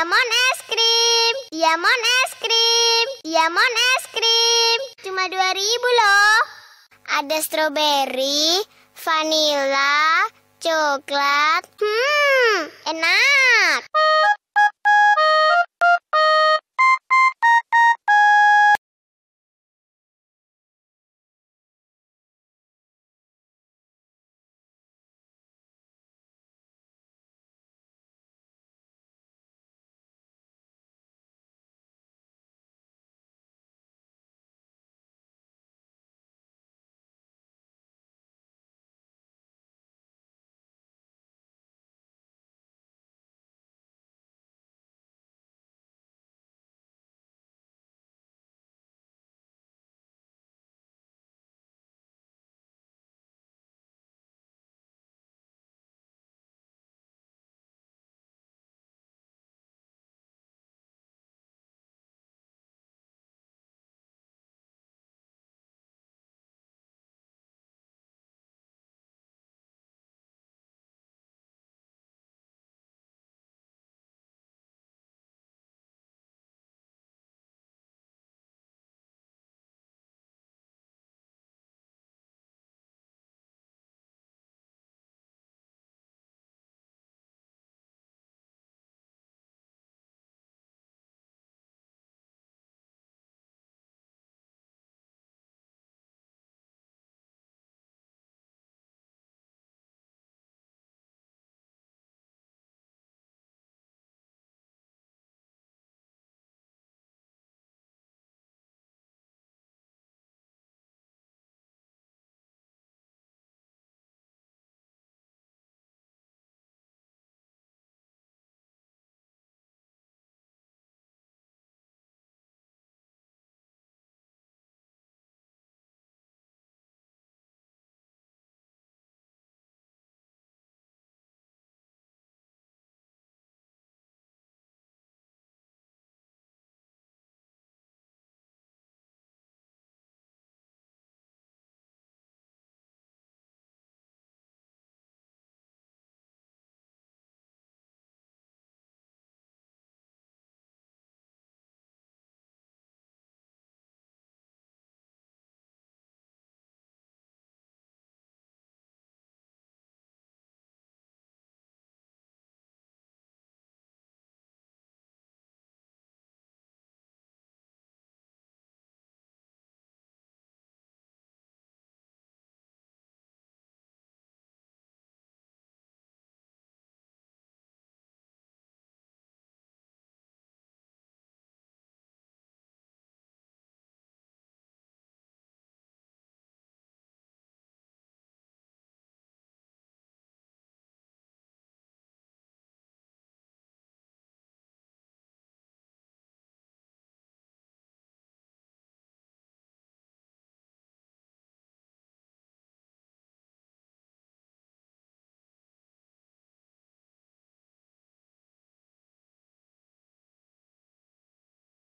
Diamond es krim, diamond es krim, diamond es krim. Cuma dua ribu loh. Ada stroberi, vanila, coklat. Hmm, enak.